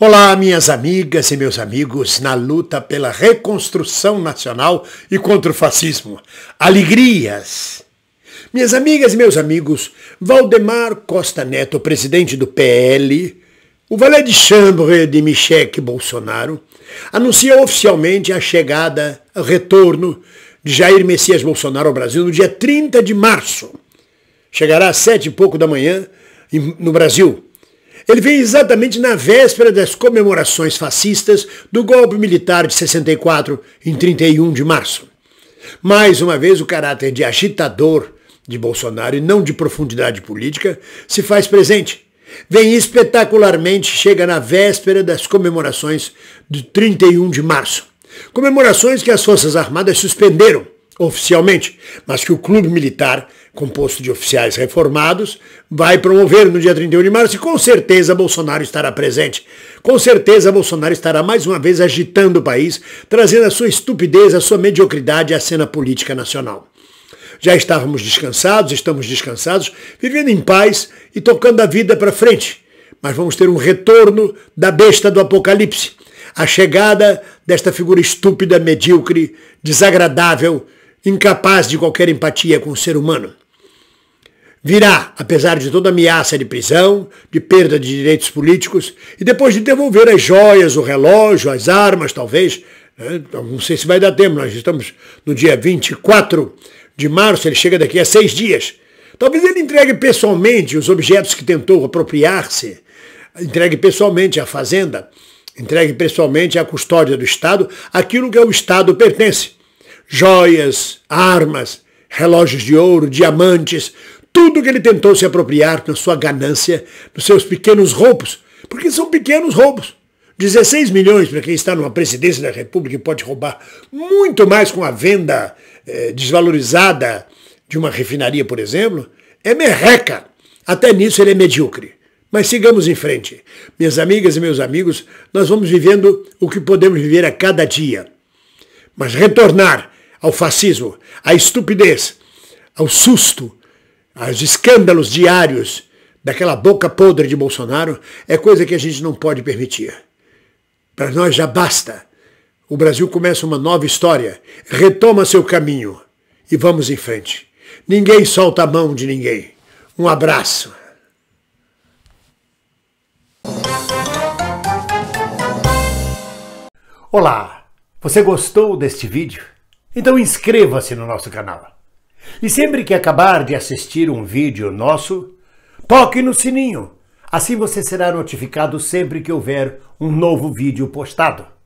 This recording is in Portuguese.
Olá, minhas amigas e meus amigos, na luta pela reconstrução nacional e contra o fascismo. Alegrias! Minhas amigas e meus amigos, Valdemar Costa Neto, presidente do PL, o valet de chambre de Michel Bolsonaro, anuncia oficialmente a chegada, o retorno de Jair Messias Bolsonaro ao Brasil no dia 30 de março. Chegará às sete e pouco da manhã no Brasil, ele veio exatamente na véspera das comemorações fascistas do golpe militar de 64, em 31 de março. Mais uma vez, o caráter de agitador de Bolsonaro e não de profundidade política se faz presente. Vem espetacularmente, chega na véspera das comemorações de 31 de março. Comemorações que as Forças Armadas suspenderam oficialmente, mas que o clube militar, composto de oficiais reformados, vai promover no dia 31 de março e com certeza Bolsonaro estará presente. Com certeza Bolsonaro estará mais uma vez agitando o país, trazendo a sua estupidez, a sua mediocridade à cena política nacional. Já estávamos descansados, estamos descansados, vivendo em paz e tocando a vida para frente. Mas vamos ter um retorno da besta do apocalipse. A chegada desta figura estúpida, medíocre, desagradável, incapaz de qualquer empatia com o ser humano. Virá, apesar de toda ameaça de prisão, de perda de direitos políticos, e depois de devolver as joias, o relógio, as armas, talvez. Né? Então, não sei se vai dar tempo, nós estamos no dia 24 de março, ele chega daqui a seis dias. Talvez ele entregue pessoalmente os objetos que tentou apropriar-se, entregue pessoalmente à fazenda, entregue pessoalmente à custódia do Estado aquilo que ao Estado pertence joias, armas, relógios de ouro, diamantes, tudo que ele tentou se apropriar na sua ganância, nos seus pequenos roubos, porque são pequenos roubos. 16 milhões para quem está numa presidência da República e pode roubar muito mais com a venda eh, desvalorizada de uma refinaria, por exemplo, é merreca. Até nisso ele é medíocre. Mas sigamos em frente. Minhas amigas e meus amigos, nós vamos vivendo o que podemos viver a cada dia. Mas retornar ao fascismo, à estupidez, ao susto, aos escândalos diários daquela boca podre de Bolsonaro, é coisa que a gente não pode permitir. Para nós já basta. O Brasil começa uma nova história, retoma seu caminho e vamos em frente. Ninguém solta a mão de ninguém. Um abraço. Olá! Você gostou deste vídeo? Então inscreva-se no nosso canal. E sempre que acabar de assistir um vídeo nosso, toque no sininho. Assim você será notificado sempre que houver um novo vídeo postado.